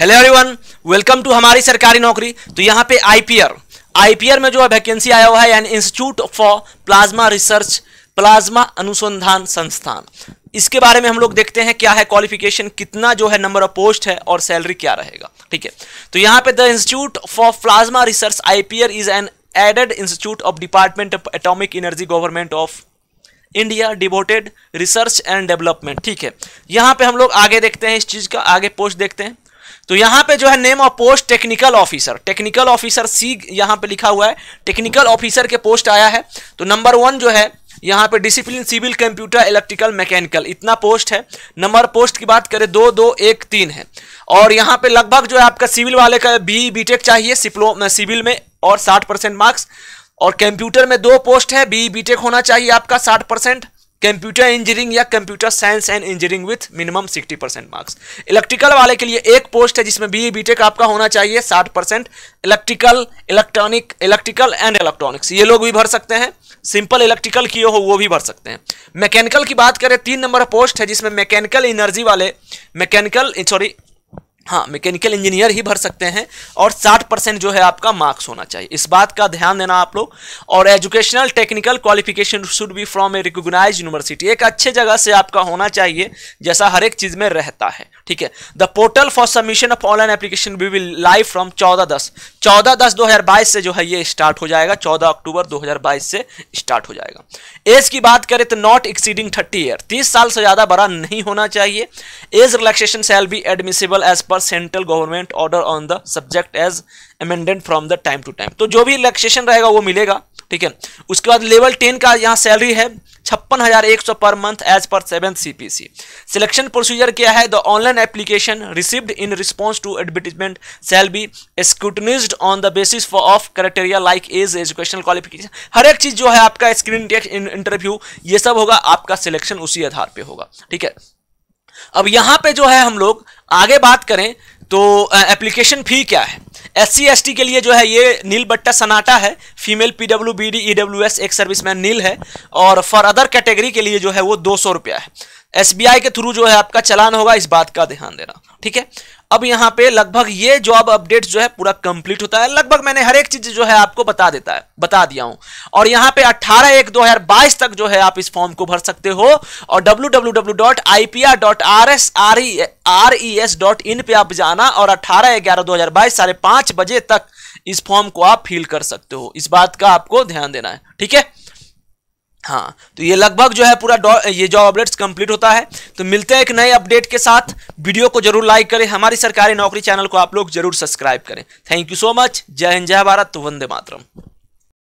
hello everyone welcome to हमारी सरकारी नौकरी तो यहाँ पे आईपीआर आईपीआर में जो है वैकेंसी आया हुआ है यानी institute for plasma research plasma अनुसंधान संस्थान इसके बारे में हम लोग देखते हैं क्या है क्वालिफिकेशन कितना जो है नंबर ऑफ पोस्ट है और सैलरी क्या रहेगा ठीक है तो यहाँ पे the institute for plasma research IPR is an aided institute of department of atomic energy government of India devoted research and development ठीक है यहाँ पे हम लोग आगे देखते हैं इस चीज़ का आगे पोस्ट देखते हैं तो यहां पे जो है name of post technical officer technical officer C यहां पे लिखा हुआ है टेक्निकल ऑफिसर के पोस्ट आया है तो नंबर वन जो है यहाँ पे discipline civil computer electrical mechanical इतना पोस्ट है नंबर पोस्ट की बात करें दो दो एक तीन है और यहाँ पे लगभग जो है आपका सिविल वाले का बी बीटेक चाहिए सिविल में और साठ परसेंट मार्क्स और कंप्यूटर में दो पोस्ट है बी बीटेक होना चाहिए आपका साठ परसेंट कंप्यूटर इंजीनियरिंग या computer science and engineering with minimum 60 percent marks electrical वाले के लिए एक पोस्ट है जिसमें बी बीटेक e आपका होना चाहिए 60 percent electrical electronic electrical and electronics ये लोग भी भर सकते हैं सिंपल इलेक्ट्रिकल किए हो वो भी भर सकते हैं मैकेनिकल की बात करें तीन नंबर पोस्ट है जिसमें मैकेनिकल इनर्जी वाले मैकेनिकल सॉरी हाँ मैकेनिकल इंजीनियर ही भर सकते हैं और 60 परसेंट जो है आपका मार्क्स होना चाहिए इस बात का ध्यान देना आप लोग और educational technical qualification should be from a recognise university एक अच्छे जगह से आपका होना चाहिए जैसा हर एक चीज़ में रहता है ठीक है the portal for submission of online application we will live from चौदह दस चौदह दस दो से जो है ये स्टार्ट हो जाएगा चौदह अक्टूबर दो से स्टार्ट हो जाएगा एज की बात करें तो नॉट एक्सीडिंग थर्टी ईयर तीस साल से ज़्यादा बड़ा नहीं होना चाहिए age relaxation shall be admissible as per central government order on the subject as amended from the time to time तो जो भी रिलैक्सेशन रहेगा वो मिलेगा ठीक है उसके बाद लेवल टेन का यहाँ सैलरी है छप्पन हजार एक सौ per month as per seven CPC selection procedure क्या है the online application received in response to advertisement shall be scrutinised on the basis for of criteria like age educational qualification हर एक चीज जो है आपका स्क्रीन टेक्स्ट इंटरव्यू ये सब होगा आपका सिलेक्शन उसी आधार पर होगा ठीक है अब यहां पे जो है हम लोग आगे बात करें तो एप्लीकेशन फी क्या है एस सी के लिए जो है ये नील बट्टा सनाटा है female P W B D E W S ex serviceman nil है और फॉर अदर कैटेगरी के लिए जो है वो दो सौ रुपया है एस के थ्रू जो है आपका चलान होगा इस बात का ध्यान देना ठीक है अब यहां पे लगभग ये जॉब अपडेट जो है पूरा कंप्लीट होता है लगभग मैंने हर एक चीज जो है आपको बता देता है बता दिया हूं और यहां पे 18 एक 2022 तक जो है आप इस फॉर्म को भर सकते हो और www.ipr.rs.res.in पे आप जाना और 18 ग्यारह 2022 साढ़े पांच बजे तक इस फॉर्म को आप फिल कर सकते हो इस बात का आपको ध्यान देना है ठीक है हाँ तो ये लगभग जो है पूरा ये जॉब अपडेट्स कंप्लीट होता है तो मिलते हैं एक नए अपडेट के साथ वीडियो को जरूर लाइक करें हमारी सरकारी नौकरी चैनल को आप लोग जरूर सब्सक्राइब करें थैंक यू सो मच जय हिंद जय भारत वंदे मातरम